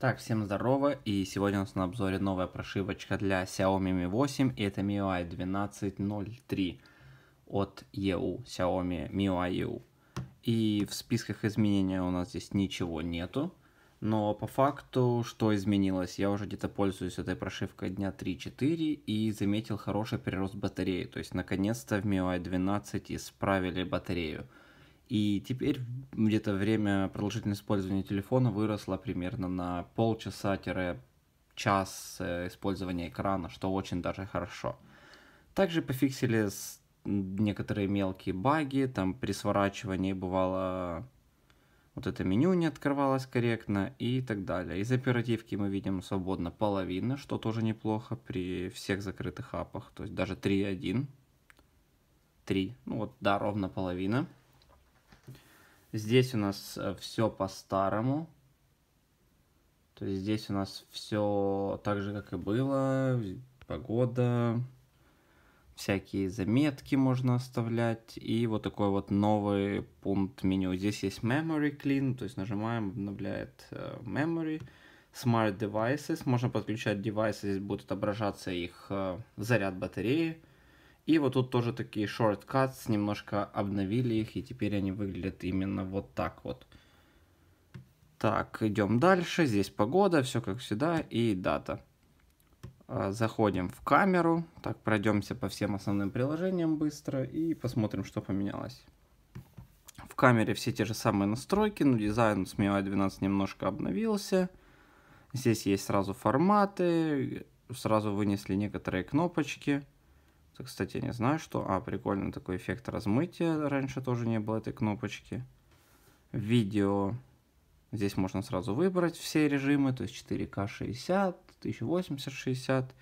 Так, всем здорово, и сегодня у нас на обзоре новая прошивочка для Xiaomi Mi 8, и это MIUI 12.03 от EU, Xiaomi MIUI EU. И в списках изменений у нас здесь ничего нету, но по факту, что изменилось, я уже где-то пользуюсь этой прошивкой дня 3-4 и заметил хороший прирост батареи, то есть наконец-то в MIUI 12 исправили батарею – и теперь где-то время продолжительность использования телефона выросла примерно на полчаса-час э, использования экрана, что очень даже хорошо. Также пофиксили некоторые мелкие баги, там при сворачивании бывало вот это меню не открывалось корректно и так далее. Из оперативки мы видим свободно половина, что тоже неплохо при всех закрытых апах, то есть даже 3.1, 3, ну вот да, ровно половина – Здесь у нас э, все по-старому. То есть здесь у нас все так же, как и было. Погода, всякие заметки можно оставлять. И вот такой вот новый пункт меню. Здесь есть Memory Clean, то есть нажимаем, обновляет э, Memory. Smart Devices, можно подключать девайсы, здесь будет отображаться их э, заряд батареи и вот тут тоже такие shortcuts, немножко обновили их, и теперь они выглядят именно вот так вот. Так, идем дальше. Здесь погода, все как всегда, и дата. А, заходим в камеру. Так, пройдемся по всем основным приложениям быстро и посмотрим, что поменялось. В камере все те же самые настройки, но дизайн с MIUI 12 немножко обновился. Здесь есть сразу форматы, сразу вынесли некоторые кнопочки. Это, кстати, я не знаю, что... А, прикольно, такой эффект размытия. Раньше тоже не было этой кнопочки. Видео. Здесь можно сразу выбрать все режимы, то есть 4К 60, 1080 60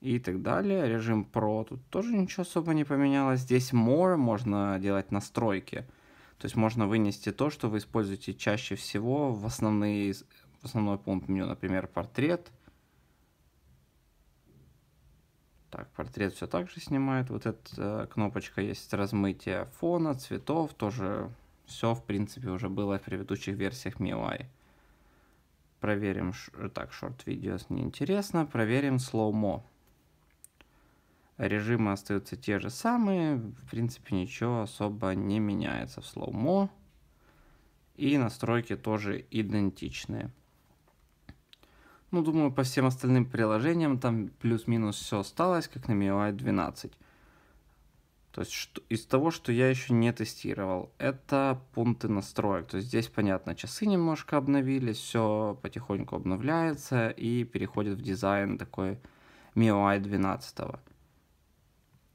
и так далее. Режим Pro тут тоже ничего особо не поменялось. Здесь More можно делать настройки. То есть можно вынести то, что вы используете чаще всего в, основные, в основной пункт меню, например, портрет – Так, портрет все так же снимает. Вот эта э, кнопочка есть размытие фона, цветов. Тоже все, в принципе, уже было в предыдущих версиях MIUI. Проверим, э, так, short videos неинтересно. Проверим слоумо. Режимы остаются те же самые. В принципе, ничего особо не меняется в слоумо. И настройки тоже идентичные. Ну, думаю, по всем остальным приложениям там плюс-минус все осталось, как на MIUI 12. То есть что, из того, что я еще не тестировал, это пункты настроек. То есть здесь, понятно, часы немножко обновились, все потихоньку обновляется и переходит в дизайн такой MIUI 12.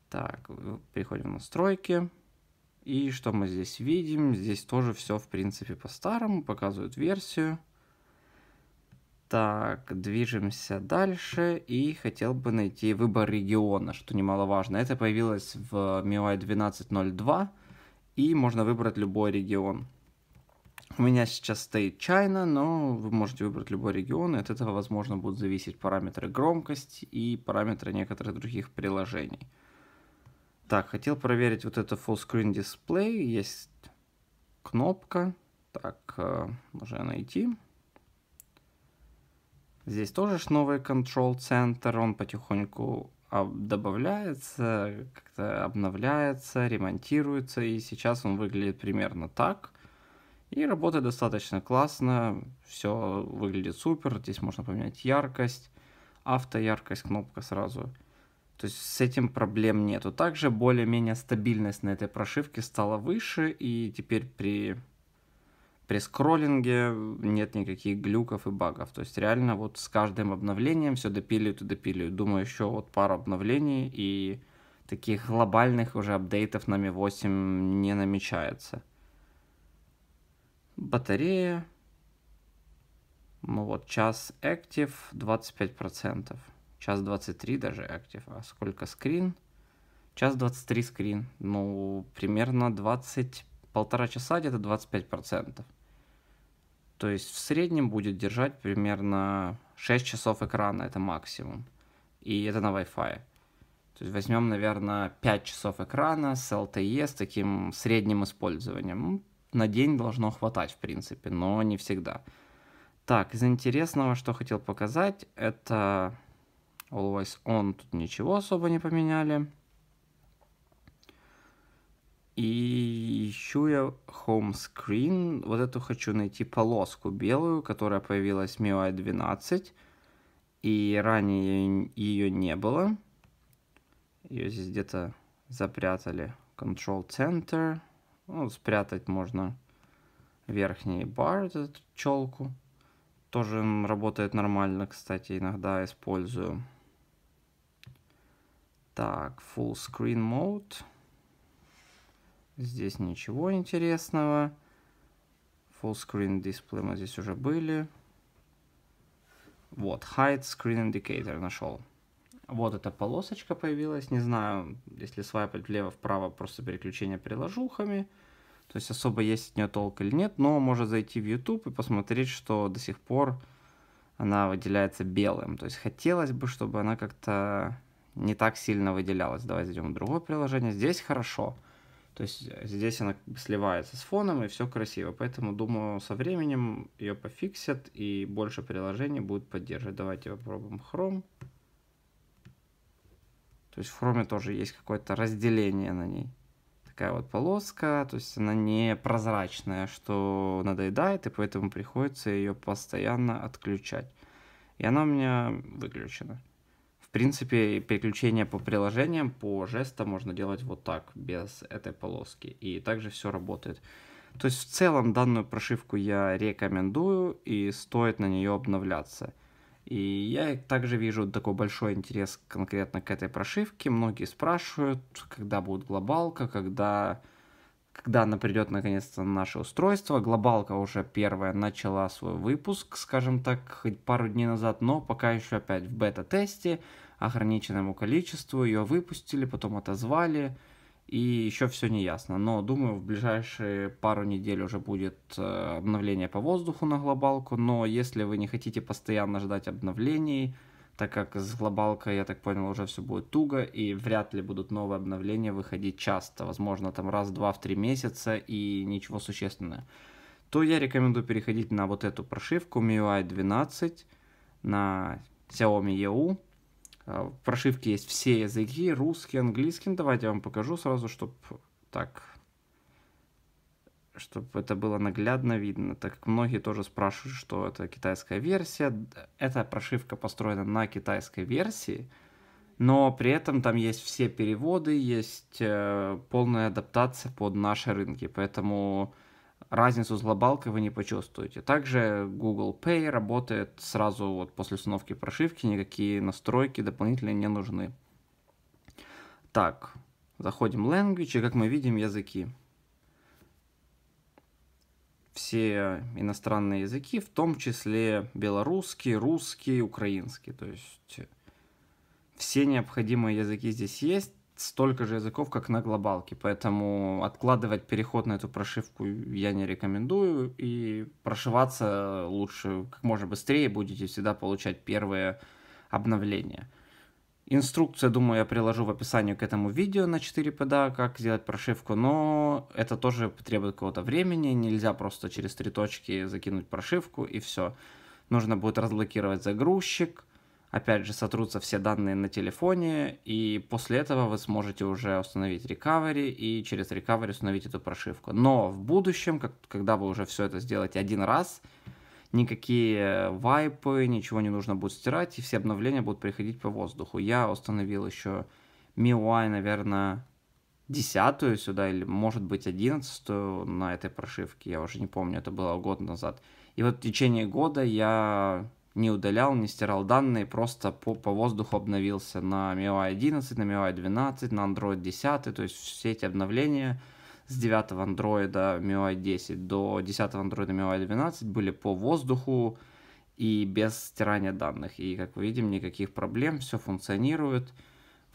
Так, переходим в настройки. И что мы здесь видим? Здесь тоже все, в принципе, по-старому, показывают версию. Так, движемся дальше. И хотел бы найти выбор региона, что немаловажно. Это появилось в MIUI 12.02, и можно выбрать любой регион. У меня сейчас стоит China, но вы можете выбрать любой регион, и от этого, возможно, будут зависеть параметры громкости и параметры некоторых других приложений. Так, хотел проверить вот это full screen display. Есть кнопка. Так, можно э, найти. Здесь тоже новый Control Center, он потихоньку а, добавляется, как-то обновляется, ремонтируется, и сейчас он выглядит примерно так. И работает достаточно классно, все выглядит супер, здесь можно поменять яркость, автояркость, кнопка сразу. То есть с этим проблем нету. Также более-менее стабильность на этой прошивке стала выше, и теперь при при скроллинге нет никаких глюков и багов. То есть реально вот с каждым обновлением все допиливают и допиливают. Думаю, еще вот пару обновлений и таких глобальных уже апдейтов на Mi 8 не намечается. Батарея. Ну вот, час Active 25%. Час 23 даже Active. А сколько скрин? Час 23 скрин. Ну, примерно 20, полтора часа где-то 25%. То есть в среднем будет держать примерно 6 часов экрана, это максимум. И это на Wi-Fi. То есть возьмем, наверное, 5 часов экрана с LTE, с таким средним использованием. Ну, на день должно хватать, в принципе, но не всегда. Так, из интересного, что хотел показать, это Always On. Тут ничего особо не поменяли. И ищу я home screen. Вот эту хочу найти полоску белую, которая появилась в MIUI 12. И ранее ее не было. Ее здесь где-то запрятали. Control Center. Ну, спрятать можно верхний бар, эту челку. Тоже работает нормально, кстати, иногда использую. Так, full screen mode. Здесь ничего интересного. Full screen display мы здесь уже были. Вот, Hide Screen Indicator нашел. Вот эта полосочка появилась. Не знаю, если свайпать влево-вправо, просто переключение приложухами. То есть особо есть от нее толк или нет, но можно зайти в YouTube и посмотреть, что до сих пор она выделяется белым. То есть хотелось бы, чтобы она как-то не так сильно выделялась. Давай зайдем в другое приложение. Здесь хорошо. Хорошо то есть э, здесь она как бы сливается с фоном, и все красиво. Поэтому, думаю, со временем ее пофиксят, и больше приложений будет поддерживать. Давайте попробуем Chrome. То есть в Chrome тоже есть какое-то разделение на ней. Такая вот полоска, то есть она не прозрачная, что надоедает, и поэтому приходится ее постоянно отключать. И она у меня выключена принципе, переключение по приложениям, по жестам можно делать вот так, без этой полоски. И также все работает. То есть в целом данную прошивку я рекомендую и стоит на нее обновляться. И я также вижу такой большой интерес конкретно к этой прошивке. Многие спрашивают, когда будет глобалка, когда, когда она придет наконец-то на наше устройство. Глобалка уже первая начала свой выпуск, скажем так, пару дней назад, но пока еще опять в бета-тесте ограниченному количеству, ее выпустили, потом отозвали, и еще все не ясно. Но думаю, в ближайшие пару недель уже будет э, обновление по воздуху на глобалку, но если вы не хотите постоянно ждать обновлений, так как с глобалкой, я так понял, уже все будет туго, и вряд ли будут новые обновления выходить часто, возможно, там раз, два, в три месяца, и ничего существенного, то я рекомендую переходить на вот эту прошивку MIUI 12 на Xiaomi EU, а, в прошивке есть все языки, русский, английский. Ну, давайте я вам покажу сразу, чтобы так, чтобы это было наглядно видно, так как многие тоже спрашивают, что это китайская версия. Эта прошивка построена на китайской версии, но при этом там есть все переводы, есть э, полная адаптация под наши рынки, поэтому разницу с глобалкой вы не почувствуете. Также Google Pay работает сразу вот после установки прошивки, никакие настройки дополнительные не нужны. Так, заходим в Language, и как мы видим, языки. Все иностранные языки, в том числе белорусский, русский, украинский. То есть все необходимые языки здесь есть столько же языков, как на глобалке, поэтому откладывать переход на эту прошивку я не рекомендую, и прошиваться лучше как можно быстрее, будете всегда получать первые обновления. Инструкцию, думаю, я приложу в описании к этому видео на 4 пда, как сделать прошивку, но это тоже потребует какого-то времени, нельзя просто через три точки закинуть прошивку и все. Нужно будет разблокировать загрузчик, опять же, сотрутся все данные на телефоне, и после этого вы сможете уже установить recovery и через recovery установить эту прошивку. Но в будущем, как, когда вы уже все это сделаете один раз, никакие вайпы, ничего не нужно будет стирать, и все обновления будут приходить по воздуху. Я установил еще MIUI, наверное, десятую сюда, или, может быть, одиннадцатую на этой прошивке, я уже не помню, это было год назад. И вот в течение года я не удалял, не стирал данные, просто по, по воздуху обновился на MIUI 11, на MIUI 12, на Android 10, то есть все эти обновления с 9 Android MIUI 10 до 10 Android MIUI 12 были по воздуху и без стирания данных. И, как вы видим, никаких проблем, все функционирует.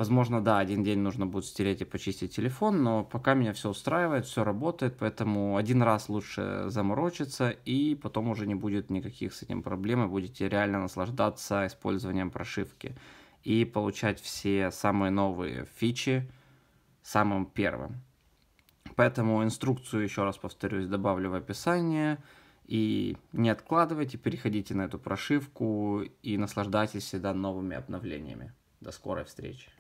Возможно, да, один день нужно будет стереть и почистить телефон, но пока меня все устраивает, все работает, поэтому один раз лучше заморочиться, и потом уже не будет никаких с этим проблем, и будете реально наслаждаться использованием прошивки и получать все самые новые фичи самым первым. Поэтому инструкцию, еще раз повторюсь, добавлю в описание. И не откладывайте, переходите на эту прошивку и наслаждайтесь всегда новыми обновлениями. До скорой встречи!